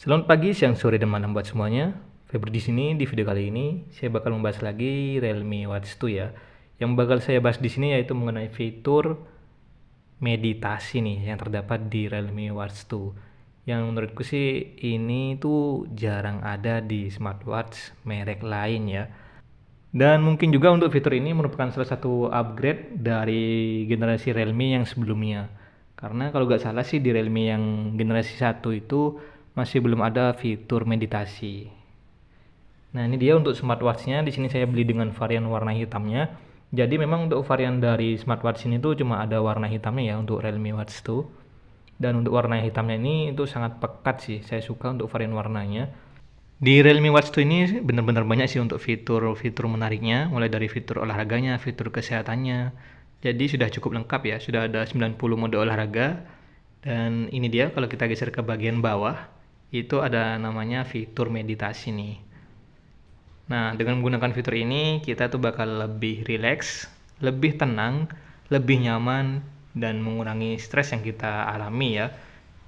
Selamat pagi, siang, sore, dan malam buat semuanya. Febri di sini di video kali ini saya bakal membahas lagi Realme Watch 2 ya. Yang bakal saya bahas di sini yaitu mengenai fitur meditasi nih yang terdapat di Realme Watch 2. Yang menurutku sih ini tuh jarang ada di smartwatch merek lain ya. Dan mungkin juga untuk fitur ini merupakan salah satu upgrade dari generasi Realme yang sebelumnya. Karena kalau nggak salah sih di Realme yang generasi 1 itu masih belum ada fitur meditasi. Nah, ini dia untuk smartwatchnya nya Di sini saya beli dengan varian warna hitamnya. Jadi memang untuk varian dari smartwatch ini tuh cuma ada warna hitamnya ya untuk Realme Watch 2. Dan untuk warna hitamnya ini itu sangat pekat sih. Saya suka untuk varian warnanya. Di Realme Watch 2 ini benar-benar banyak sih untuk fitur-fitur menariknya, mulai dari fitur olahraganya, fitur kesehatannya. Jadi sudah cukup lengkap ya, sudah ada 90 mode olahraga. Dan ini dia kalau kita geser ke bagian bawah itu ada namanya fitur meditasi nih. Nah, dengan menggunakan fitur ini kita tuh bakal lebih rileks, lebih tenang, lebih nyaman dan mengurangi stres yang kita alami ya.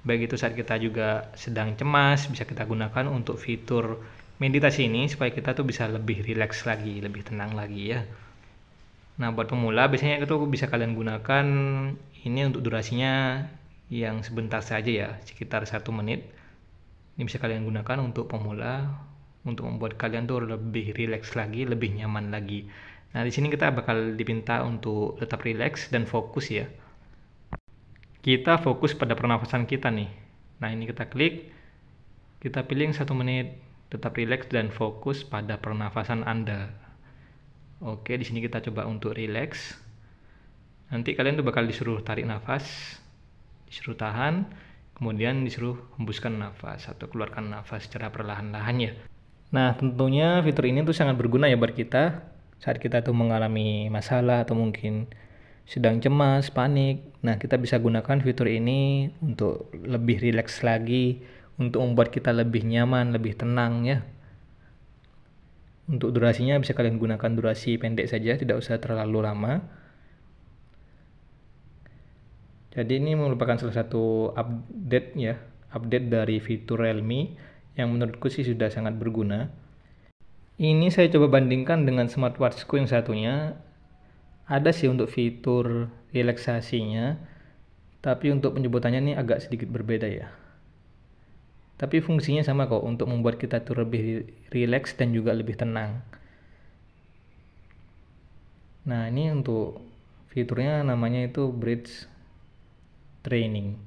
Baik itu saat kita juga sedang cemas bisa kita gunakan untuk fitur meditasi ini supaya kita tuh bisa lebih rileks lagi, lebih tenang lagi ya. Nah, buat pemula biasanya itu bisa kalian gunakan ini untuk durasinya yang sebentar saja ya, sekitar satu menit ini bisa kalian gunakan untuk pemula untuk membuat kalian tuh lebih rileks lagi, lebih nyaman lagi. Nah, di sini kita bakal dipinta untuk tetap rileks dan fokus ya. Kita fokus pada pernafasan kita nih. Nah, ini kita klik. Kita pilih satu menit, tetap rileks dan fokus pada pernafasan Anda. Oke, di sini kita coba untuk rileks. Nanti kalian tuh bakal disuruh tarik nafas, disuruh tahan, Kemudian disuruh hembuskan nafas atau keluarkan nafas secara perlahan-lahan ya. Nah, tentunya fitur ini tuh sangat berguna ya buat kita saat kita tuh mengalami masalah atau mungkin sedang cemas, panik. Nah, kita bisa gunakan fitur ini untuk lebih rileks lagi, untuk membuat kita lebih nyaman, lebih tenang ya. Untuk durasinya bisa kalian gunakan durasi pendek saja, tidak usah terlalu lama. Jadi ini merupakan salah satu update ya, update dari fitur Realme yang menurutku sih sudah sangat berguna. Ini saya coba bandingkan dengan smartwatchku yang satunya. Ada sih untuk fitur relaksasinya, tapi untuk penyebutannya ini agak sedikit berbeda ya. Tapi fungsinya sama kok untuk membuat kita tuh lebih rileks dan juga lebih tenang. Nah, ini untuk fiturnya namanya itu bridge training.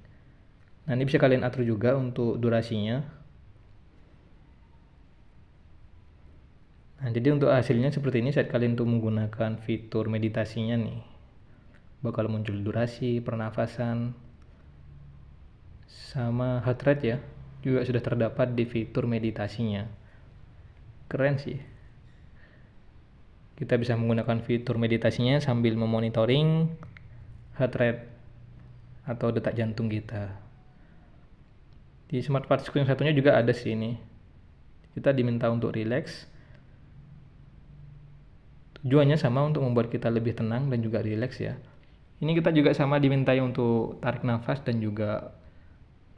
Nah, ini bisa kalian atur juga untuk durasinya. Nah, jadi untuk hasilnya seperti ini saat kalian tuh menggunakan fitur meditasinya nih. Bakal muncul durasi, pernafasan, sama heart rate ya. Juga sudah terdapat di fitur meditasinya. Keren sih. Kita bisa menggunakan fitur meditasinya sambil memonitoring heart rate atau detak jantung kita. Di smart particle yang satunya juga ada sih ini. Kita diminta untuk rileks. Tujuannya sama untuk membuat kita lebih tenang dan juga rileks ya. Ini kita juga sama dimintai untuk tarik nafas dan juga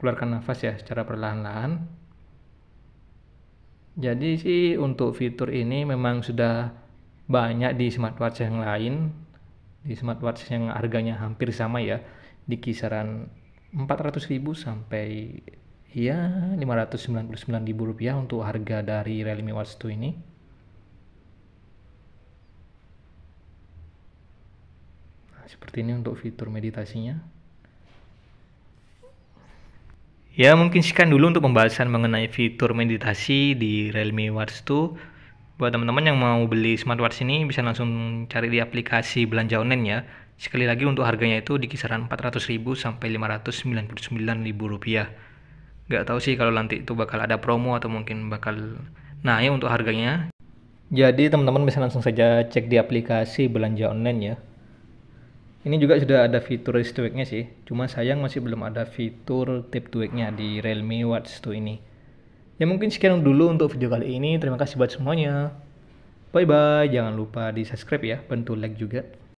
keluarkan nafas ya secara perlahan-lahan. Jadi sih untuk fitur ini memang sudah banyak di smartwatch yang lain, di smartwatch yang harganya hampir sama ya di kisaran 400.000 sampai ya 599.000 rupiah untuk harga dari Realme Watch 2 ini nah, seperti ini untuk fitur meditasinya ya mungkin sekian dulu untuk pembahasan mengenai fitur meditasi di Realme Watch 2 buat teman-teman yang mau beli smartwatch ini bisa langsung cari di aplikasi belanja online ya Sekali lagi untuk harganya itu di kisaran 400.000 sampai 599.000 rupiah. Gak tau sih kalau nanti itu bakal ada promo atau mungkin bakal naik untuk harganya. Jadi teman-teman bisa langsung saja cek di aplikasi belanja online ya. Ini juga sudah ada fitur wrist nya sih. Cuma sayang masih belum ada fitur tip to nya di Realme Watch 2 ini. Ya mungkin sekian dulu untuk video kali ini. Terima kasih buat semuanya. Bye bye, jangan lupa di subscribe ya, bantu like juga.